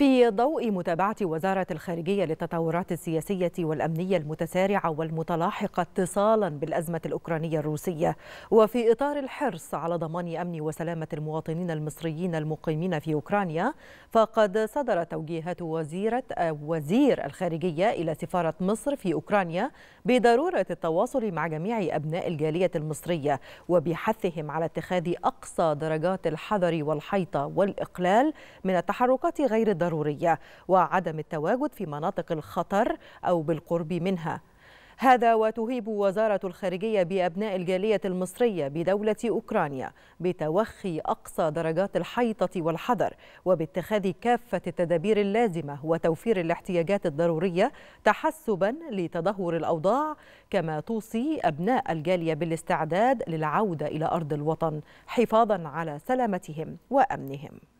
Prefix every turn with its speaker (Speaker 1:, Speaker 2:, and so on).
Speaker 1: في ضوء متابعة وزارة الخارجية للتطورات السياسية والأمنية المتسارعة والمتلاحقة اتصالا بالأزمة الأوكرانية الروسية وفي إطار الحرص على ضمان أمن وسلامة المواطنين المصريين المقيمين في أوكرانيا فقد صدرت توجيهات وزيرة وزير الخارجية إلى سفارة مصر في أوكرانيا بضرورة التواصل مع جميع أبناء الجالية المصرية وبحثهم على اتخاذ أقصى درجات الحذر والحيطة والإقلال من التحركات غير الضرورية الضرورية وعدم التواجد في مناطق الخطر أو بالقرب منها هذا وتهيب وزارة الخارجية بأبناء الجالية المصرية بدولة أوكرانيا بتوخي أقصى درجات الحيطة والحذر وباتخاذ كافة التدابير اللازمة وتوفير الاحتياجات الضرورية تحسبا لتدهور الأوضاع كما توصي أبناء الجالية بالاستعداد للعودة إلى أرض الوطن حفاظا على سلامتهم وأمنهم